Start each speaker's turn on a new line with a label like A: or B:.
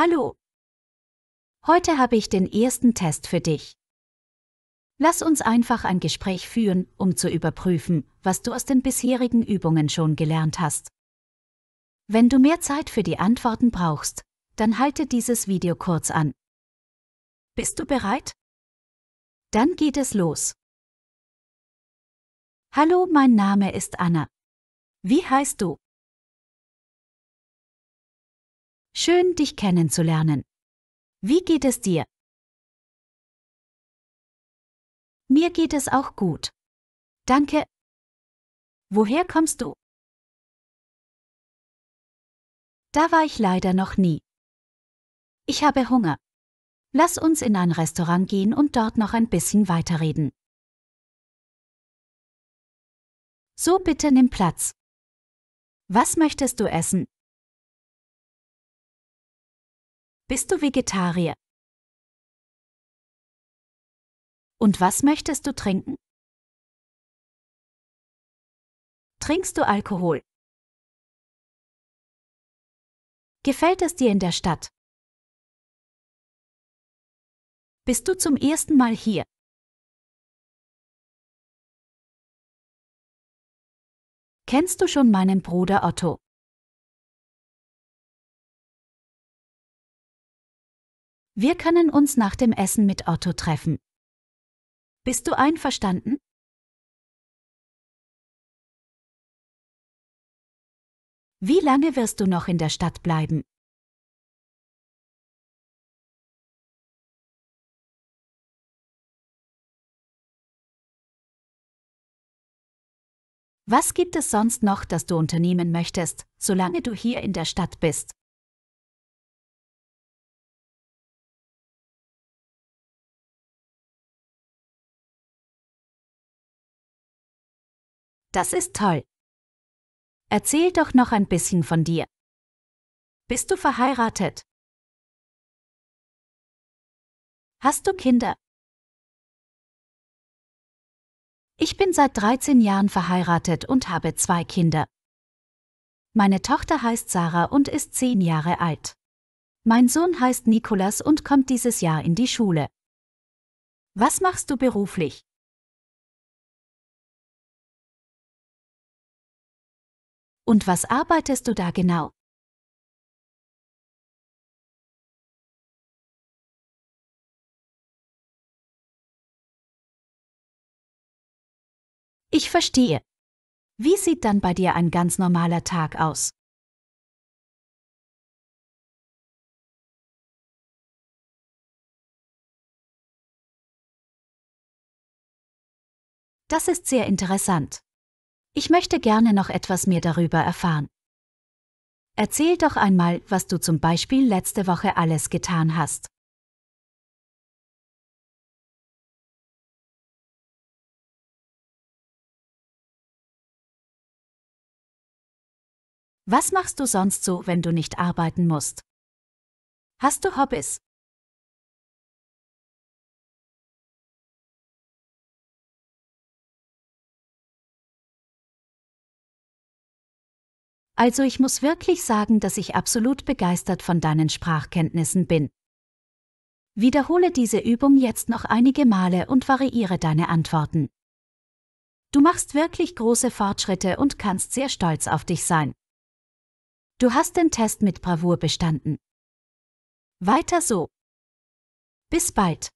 A: Hallo. Heute habe ich den ersten Test für dich. Lass uns einfach ein Gespräch führen, um zu überprüfen, was du aus den bisherigen Übungen schon gelernt hast. Wenn du mehr Zeit für die Antworten brauchst, dann halte dieses Video kurz an. Bist du bereit?
B: Dann geht es los. Hallo, mein Name ist Anna. Wie heißt du? Schön, dich kennenzulernen. Wie geht es dir? Mir geht es auch gut. Danke. Woher kommst du? Da war ich leider noch nie.
A: Ich habe Hunger. Lass uns in ein Restaurant gehen und dort noch
B: ein bisschen weiterreden. So bitte nimm Platz. Was möchtest du essen? Bist du Vegetarier? Und was möchtest du trinken? Trinkst du Alkohol? Gefällt es dir in der Stadt? Bist du zum ersten Mal hier? Kennst du schon meinen Bruder Otto? Wir können uns nach dem Essen mit Otto treffen. Bist du einverstanden? Wie lange wirst du noch in der Stadt bleiben? Was gibt es sonst noch, das du unternehmen möchtest, solange du hier in der Stadt bist? Das ist toll. Erzähl doch noch ein bisschen von dir. Bist du verheiratet? Hast du Kinder? Ich bin seit 13 Jahren verheiratet und habe
A: zwei Kinder. Meine Tochter heißt Sarah und ist 10 Jahre alt.
B: Mein Sohn heißt Nikolas und kommt dieses Jahr in die Schule. Was machst du beruflich? Und was arbeitest du da genau? Ich verstehe. Wie sieht dann bei dir ein ganz normaler Tag aus? Das ist sehr interessant. Ich möchte
A: gerne noch etwas mehr darüber erfahren. Erzähl doch einmal, was du zum Beispiel
B: letzte Woche alles getan hast. Was machst du sonst so, wenn du nicht arbeiten musst? Hast du Hobbys? Also ich muss wirklich sagen, dass ich absolut begeistert von
A: deinen Sprachkenntnissen bin. Wiederhole diese Übung jetzt noch einige Male und variiere deine Antworten. Du machst wirklich große Fortschritte und kannst sehr stolz auf dich sein. Du hast den Test mit Bravour bestanden. Weiter so. Bis bald.